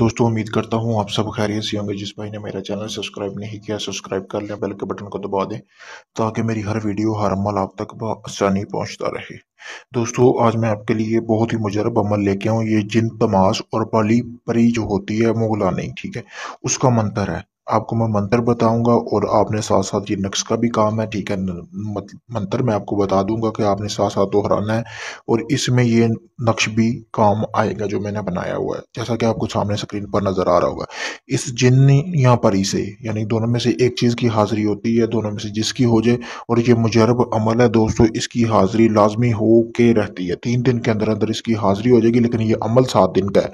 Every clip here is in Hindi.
दोस्तों उम्मीद करता हूँ आप सब खैरियत से होंगे जिस भाई ने मेरा चैनल सब्सक्राइब नहीं किया सब्सक्राइब कर लें बेल के बटन को दबा दें ताकि मेरी हर वीडियो हर अमल आप तक आसानी पहुँचता रहे दोस्तों आज मैं आपके लिए बहुत ही मुजरब अमल लेके आऊँ ये जिन तमाश और पाली परी जो होती है मुगला नहीं ठीक है उसका मंत्र है आपको मैं मंत्र बताऊंगा और आपने साथ साथ ये नक्श का भी काम है ठीक है मंत्र मैं आपको बता दूंगा कि आपने साथ साथ दोहराना है और इसमें ये नक्श भी काम आएगा जो मैंने बनाया हुआ है जैसा कि आपको सामने स्क्रीन पर नज़र आ रहा होगा इस जिन या परी से यानी दोनों में से एक चीज़ की हाजिरी होती है दोनों में से जिसकी हो जाए और ये मुजरब अमल है दोस्तों इसकी हाजिरी लाजमी हो के रहती है तीन दिन के अंदर अंदर इसकी हाजिरी हो जाएगी लेकिन ये अमल सात दिन का है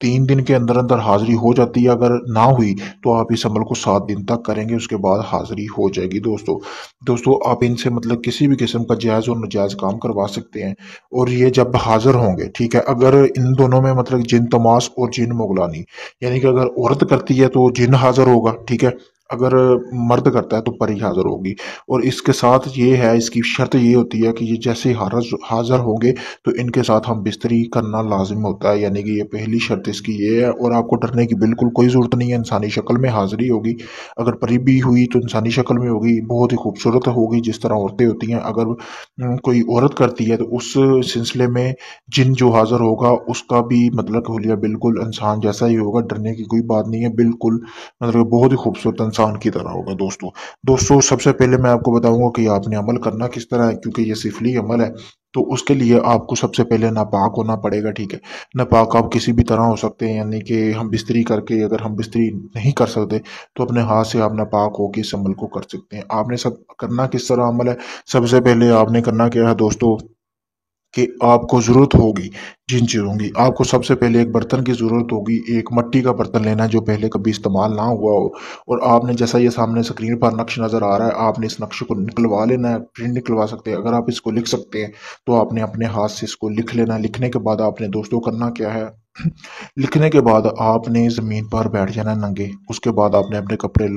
तीन दिन के अंदर अंदर हाजिरी हो जाती है अगर ना हुई तो आप इस अमल को सात दिन तक करेंगे उसके बाद हाजिरी हो जाएगी दोस्तों दोस्तों आप इनसे मतलब किसी भी किस्म का जायज़ और नजायज़ काम करवा सकते हैं और ये जब हाजिर होंगे ठीक है अगर इन दोनों में मतलब जिन तमाश और जिन मुगलानी यानी कि अगर औरत करती है तो जिन हाजिर होगा ठीक है अगर मर्द करता है तो परी हाज़िर होगी और इसके साथ ये है इसकी शर्त ये होती है कि ये जैसे हारज हाज़िर होंगे तो इनके साथ हम बिस्तरी करना लाजिम होता है यानी कि ये पहली शर्त इसकी ये है और आपको डरने की बिल्कुल कोई ज़रूरत नहीं है इंसानी शक्ल में हाज़िरी होगी अगर परी भी हुई तो इंसानी शक्ल में होगी बहुत ही खूबसूरत होगी जिस तरह औरतें होती हैं अगर कोई औरत करती है तो उस सिलसिले में जिन जो हाज़िर होगा उसका भी मतलब होलिया बिल्कुल इंसान जैसा ही होगा डरने की कोई बात नहीं है बिल्कुल मतलब बहुत ही खूबसूरत इंसान की तरह होगा दोस्तों दोस्तों सबसे पहले मैं आपको बताऊंगा कि आपने अमल करना किस तरह है क्योंकि ये सिफली अमल है तो उसके लिए आपको सबसे पहले नापाक होना पड़ेगा ठीक है नापाक आप किसी भी तरह हो सकते हैं यानी कि हम बिस्तरी करके अगर हम बिस्तरी नहीं कर सकते तो अपने हाथ से आप नापाक होकर इस अमल को कर सकते हैं आपने सब करना किस तरह अमल है सबसे पहले आपने करना क्या है दोस्तों कि आपको ज़रूरत होगी जिन चीज़ों की आपको सबसे पहले एक बर्तन की ज़रूरत होगी एक मिट्टी का बर्तन लेना है जो पहले कभी इस्तेमाल ना हुआ हो और आपने जैसा ये सामने स्क्रीन पर नक्श नज़र आ रहा है आपने इस नक्शे को निकलवा लेना है प्रिंट निकलवा सकते हैं अगर आप इसको लिख सकते हैं तो आपने अपने हाथ से इसको लिख लेना लिखने के बाद आपने दोस्तों करना क्या है लिखने के बाद आपने ज़मीन पर बैठ जाना नंगे उसके बाद आपने अपने कपड़े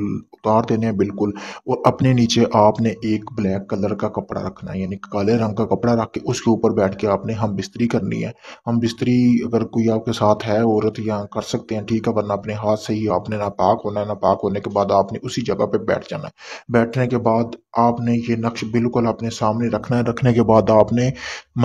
उतार देने हैं बिल्कुल और अपने नीचे आपने एक ब्लैक कलर का कपड़ा रखना है यानी काले रंग का कपड़ा रख के उसके ऊपर बैठ के आपने हम बिस्तरी करनी है हम बिस्तरी अगर कोई आपके साथ है औरत या कर सकते हैं ठीक है वरना अपने हाथ से ही आपने ना पाक होना है ना पाक होने के बाद आपने उसी जगह पर बैठ जाना है बैठने के बाद आपने ये नक्श बिल्कुल अपने सामने रखना है रखने के बाद आपने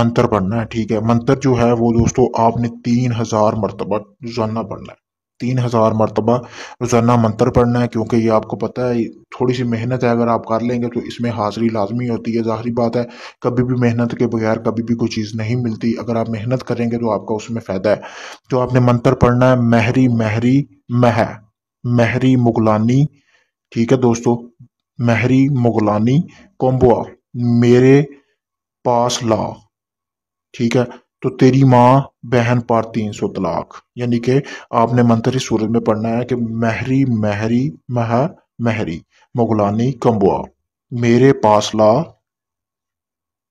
मंत्र पढ़ना है ठीक है मंत्र जो है वो दोस्तों आपने तीन हज़ार मरतबा रोजाना पढ़ना है तीन हज़ार मरतबा रोज़ाना मंत्र पढ़ना है क्योंकि ये आपको पता है थोड़ी सी मेहनत है अगर आप कर लेंगे तो इसमें हाजिरी लाजमी होती है ज़ाहरी बात है कभी भी मेहनत के बगैर कभी भी कोई चीज़ नहीं मिलती अगर आप मेहनत करेंगे तो आपका उसमें फ़ायदा है तो आपने मंत्र पढ़ना है महरी महरी मह महरी मुगलानी ठीक है दोस्तों महरी मुगलानी कोम्बुआ मेरे पास ला ठीक है तो तेरी माँ बहन पार तीन सौ तलाक यानी कि आपने मंत्री सूरज में पढ़ना है कि महरी महरी मह महरी मुगलानी कम्बुआ मेरे पास ला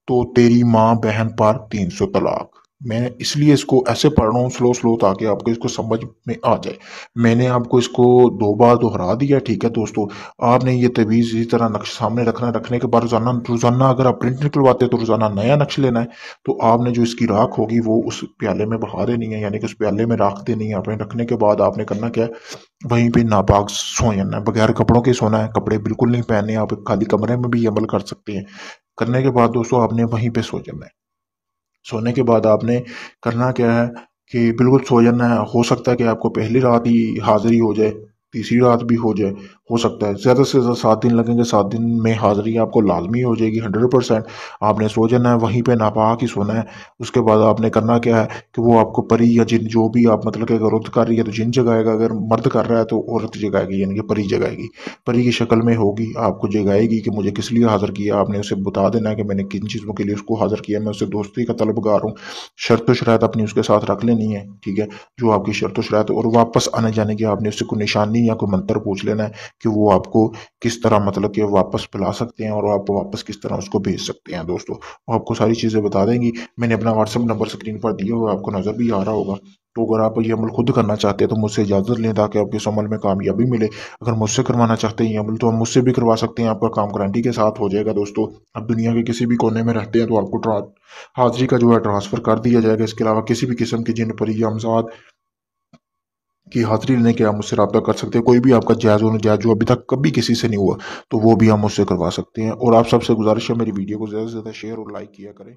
तो तेरी माँ बहन पार तीन सौ तलाक मैं इसलिए इसको ऐसे पढ़ रहा हूँ स्लो स्लो ताकि आपको इसको समझ में आ जाए मैंने आपको इसको दो बार दोहरा दिया ठीक है दोस्तों आपने ये तवीज़ इसी तरह नक्श सामने रखना रखने के बाद रोज़ाना रोज़ाना अगर आप प्रिंट निकलवाते हैं तो रोज़ाना नया नक्श लेना है तो आपने जो इसकी राख होगी वो उस प्याले में बहा देनी है यानी कि उस प्याले में राख देनी है आपने रखने के बाद आपने करना क्या है वहीं पर नापाक सो जाना है बगैर कपड़ों के सोना है कपड़े बिल्कुल नहीं पहने आप खाली कमरे में भी अमल कर सकते हैं करने के बाद दोस्तों आपने वहीं पर सो जाना है सोने के बाद आपने करना क्या है कि बिल्कुल सो जाना है हो सकता है कि आपको पहली रात ही हाज़िरी हो जाए तीसरी रात भी हो जाए हो सकता है ज़्यादा से ज़्यादा सात दिन लगेंगे सात दिन में हाज़िरी आपको लाजमी हो जाएगी हंड्रेड परसेंट आपने सो जाना है वहीं पे पा कि सोना है उसके बाद आपने करना क्या है कि वो आपको परी या जिन जो भी आप मतलब कि अगर औरत कर रही है तो जिन जगाएगा अगर मर्द कर रहा है तो औरत जगाएगी यानी कि परी जगाएगी परी की शक्ल में होगी आपको जगाएगी कि मुझे किस लिए हाज़िर किया आपने उसे बता देना है कि मैंने किन चीज़ों के लिए उसको हाज़िर किया मैं उससे दोस्ती का तलब तलबगार हूँ शर्त शरात अपनी उसके साथ रख लेनी है ठीक है जो आपकी शर्त शरात और वापस आने जाने की आपने उससे कोई निशानी या कोई मंत्र पूछ लेना है कि वो आपको किस तरह मतलब कि वापस पिला सकते हैं और आप वापस किस तरह उसको भेज सकते हैं दोस्तों वो आपको सारी चीज़ें बता देंगी मैंने अपना व्हाट्सअप नंबर स्क्रीन पर दिया हुआ आपको नज़र भी आ रहा होगा तो अगर आप ये अमल खुद करना चाहते हैं तो मुझसे इजाज़त लें ताकि आपके इस अमल में कामयाबी मिले अगर मुझसे करवाना चाहते हैं ये अमल तो हम मुझसे भी करवा सकते हैं आपका काम गारंटी के साथ हो जाएगा दोस्तों आप दुनिया के किसी भी कोने में रहते हैं तो आपको हाजिरी का जो है ट्रांसफ़र कर दिया जाएगा इसके अलावा किसी भी किस्म के जिन पर यह अमजाद की हाजिरी लेने के आप मुझसे रब्ता कर सकते हैं कोई भी आपका जायज़ होना जायज़ जो अभी तक कभी किसी से नहीं हुआ तो वो भी हम मुझसे करवा सकते हैं और आप सबसे गुजारिश है मेरी वीडियो को ज़्यादा से ज़्यादा शेयर और लाइक किया करें